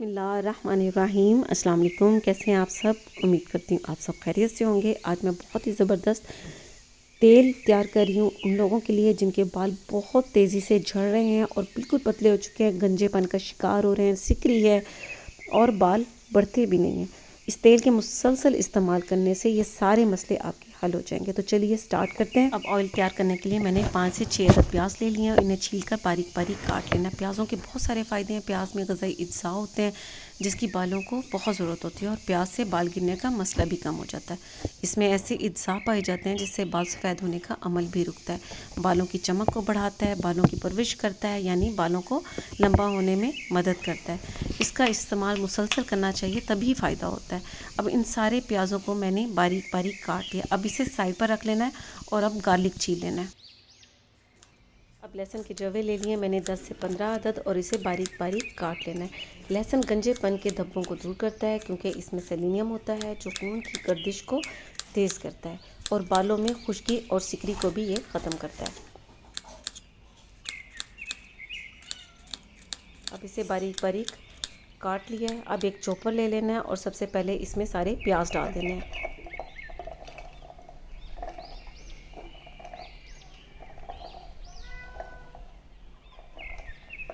बसमीम असलम कैसे हैं आप सब उम्मीद करती हूँ आप सब खैरियत से होंगे आज मैं बहुत ही ज़बरदस्त तेल तैयार कर रही हूँ उन लोगों के लिए जिनके बाल बहुत तेज़ी से झड़ रहे हैं और बिल्कुल पतले हो चुके हैं गंजेपन का शिकार हो रहे हैं सिकरी है और बाल बढ़ते भी नहीं हैं इस तेल के मुसलसल इस्तेमाल करने से ये सारे मसले आपके हल हो जाएंगे तो चलिए स्टार्ट करते हैं अब ऑयल तैयार करने के लिए मैंने पाँच से छः अदद प्याज ले लिए और इन्हें छील कर बारीक बारीक काट लेना प्याज़ों के बहुत सारे फ़ायदे हैं प्याज में गज़ाई अज्जा होते हैं जिसकी बालों को बहुत ज़रूरत होती है और प्याज से बाल गिरने का मसला भी कम हो जाता है इसमें ऐसे अज्जा पाए जाते हैं जिससे बाल सफ़ेद होने का अमल भी रुकता है बालों की चमक को बढ़ाता है बालों की परवरिश करता है यानी बालों को लंबा होने में मदद करता है इसका इस्तेमाल मुसलसल करना चाहिए तभी फ़ायदा होता है अब इन सारे प्याज़ों को मैंने बारीक बारीक काट लिया अब इसे साइड पर रख लेना है और अब गार्लिक छील लेना है अब लहसुन के जवे ले लिए मैंने 10 से 15 आदद और इसे बारीक बारीक काट लेना है लहसुन गंजेपन के धब्बों को दूर करता है क्योंकि इसमें सेलिनियम होता है जो खून की गर्दिश को तेज़ करता है और बालों में खुश्की और सिकरी को भी ये ख़त्म करता है अब इसे बारीक बारीक काट लिया है अब एक चॉपर ले लेना है और सबसे पहले इसमें सारे प्याज डाल देना है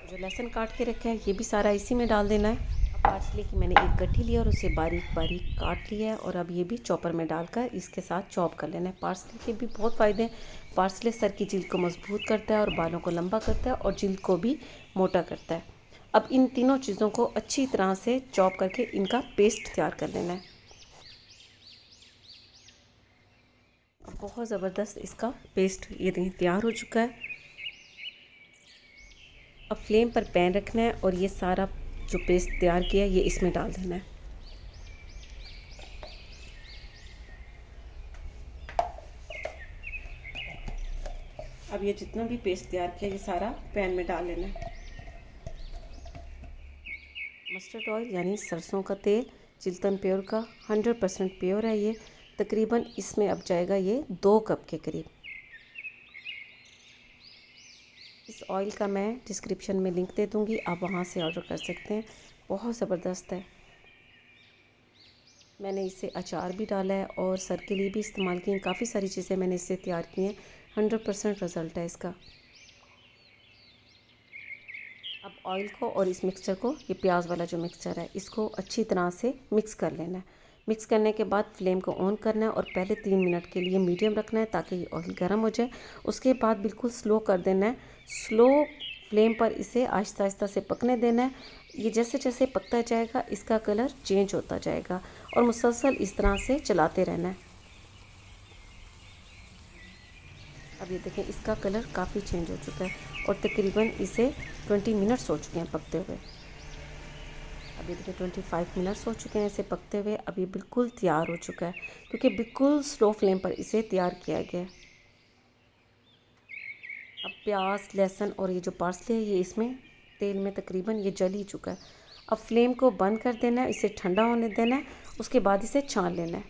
जो लहसुन काट के रखा है ये भी सारा इसी में डाल देना है पार्सले की मैंने एक गट्ठी लिया और उसे बारीक बारीक काट लिया है और अब ये भी चॉपर में डालकर इसके साथ चॉप कर लेना है पार्सले के भी बहुत फ़ायदे हैं पार्सले सर की जिल्द को मजबूत करता है और बालों को लंबा करता है और जिल्द को भी मोटा करता है अब इन तीनों चीज़ों को अच्छी तरह से चॉप करके इनका पेस्ट तैयार कर लेना है बहुत ज़बरदस्त इसका पेस्ट ये तैयार हो चुका है अब फ्लेम पर पैन रखना है और ये सारा जो पेस्ट तैयार किया है ये इसमें डाल देना है अब ये जितना भी पेस्ट तैयार किया ये सारा पैन में डाल लेना है मस्टर्ड ऑयल यानी सरसों का तेल चिल्तन प्योर का 100 परसेंट प्योर है ये तकरीबन इसमें अब जाएगा ये दो कप के करीब इस ऑयल का मैं डिस्क्रिप्शन में लिंक दे दूँगी आप वहाँ से ऑर्डर कर सकते हैं बहुत ज़बरदस्त है मैंने इसे अचार भी डाला है और सर के लिए भी इस्तेमाल की काफ़ी सारी चीज़ें मैंने इससे तैयार की हैं हंड्रेड परसेंट रिज़ल्ट है इसका अब ऑयल को और इस मिक्सचर को ये प्याज वाला जो मिक्सचर है इसको अच्छी तरह से मिक्स कर लेना है मिक्स करने के बाद फ्लेम को ऑन करना है और पहले तीन मिनट के लिए मीडियम रखना है ताकि ये ऑयल गर्म हो जाए उसके बाद बिल्कुल स्लो कर देना है स्लो फ्लेम पर इसे आहिस्ता आहिस्ता से पकने देना है ये जैसे जैसे पकता जाएगा इसका कलर चेंज होता जाएगा और मुसलसल इस तरह से चलाते रहना है अब ये देखें इसका कलर काफ़ी चेंज हो चुका है और तकरीबन इसे 20 मिनट्स हो चुके हैं पकते हुए अभी देखिए ट्वेंटी फाइव मिनट्स हो चुके हैं इसे पकते हुए अभी बिल्कुल तैयार हो चुका है क्योंकि बिल्कुल स्लो फ्लेम पर इसे तैयार किया गया है अब प्याज लहसुन और ये जो पार्सले है ये इसमें तेल में तकरीबन ये जल ही चुका है अब फ्लेम को बंद कर देना है इसे ठंडा होने देना है उसके बाद इसे छान लेना है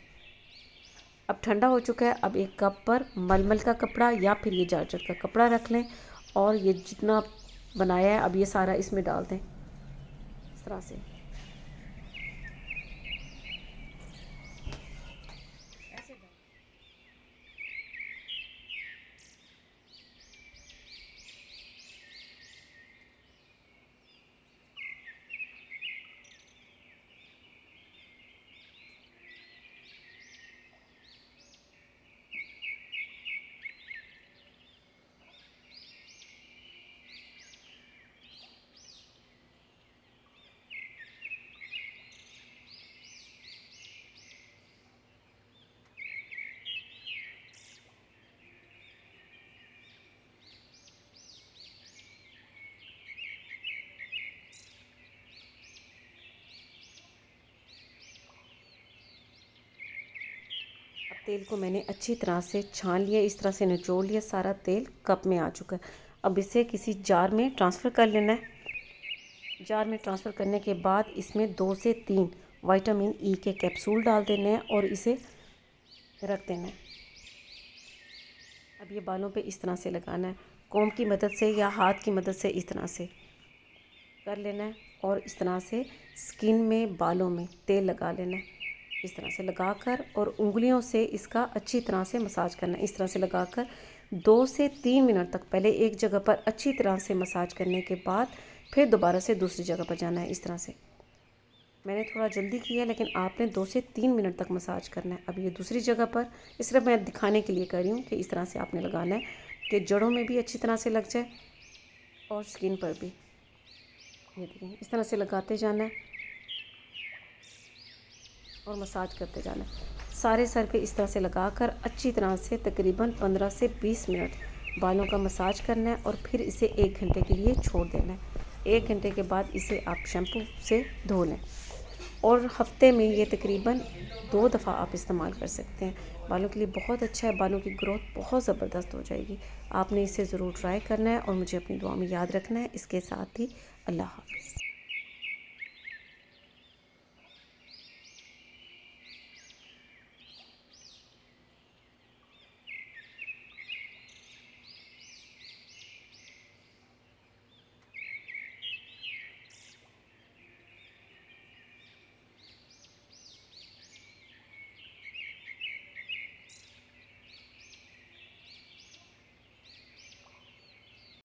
अब ठंडा हो चुका है अब एक कप पर मलमल का कपड़ा या फिर ये जारजर का कपड़ा रख लें और ये जितना बनाया है अब ये सारा इसमें डाल दें इस तरह से तेल को मैंने अच्छी तरह से छान लिया इस तरह से निचोड़ लिया सारा तेल कप में आ चुका है अब इसे किसी जार में ट्रांसफ़र कर लेना है जार में ट्रांसफ़र करने के बाद इसमें दो से तीन विटामिन ई e के कैप्सूल डाल देने हैं और इसे रख देना है अब ये बालों पे इस तरह से लगाना है कोम की मदद से या हाथ की मदद से इस तरह से कर लेना है और इस तरह से स्किन में बालों में तेल लगा लेना है इस तरह से लगाकर और उंगलियों से इसका अच्छी तरह से मसाज करना इस तरह से लगाकर दो से तीन मिनट तक पहले एक जगह पर अच्छी तरह से मसाज करने के बाद फिर दोबारा से दूसरी जगह पर जाना है इस तरह से मैंने थोड़ा जल्दी किया लेकिन आपने दो से तीन मिनट तक मसाज करना है अब ये दूसरी जगह पर इस तरह मैं दिखाने के लिए कर रही हूँ कि इस तरह से आपने लगाना है कि जड़ों में भी अच्छी तरह से लग जाए और स्किन पर भी ये देखिए इस तरह से लगाते जाना है और मसाज करते जाना सारे सर पे इस तरह से लगाकर अच्छी तरह से तकरीबन 15 से 20 मिनट बालों का मसाज करना है और फिर इसे एक घंटे के लिए छोड़ देना है एक घंटे के बाद इसे आप शैम्पू से धो लें और हफ्ते में ये तकरीबन दो दफ़ा आप इस्तेमाल कर सकते हैं बालों के लिए बहुत अच्छा है बालों की ग्रोथ बहुत ज़बरदस्त हो जाएगी आपने इसे ज़रूर ट्राई करना है और मुझे अपनी दुआ में याद रखना है इसके साथ ही अल्लाह हाफ़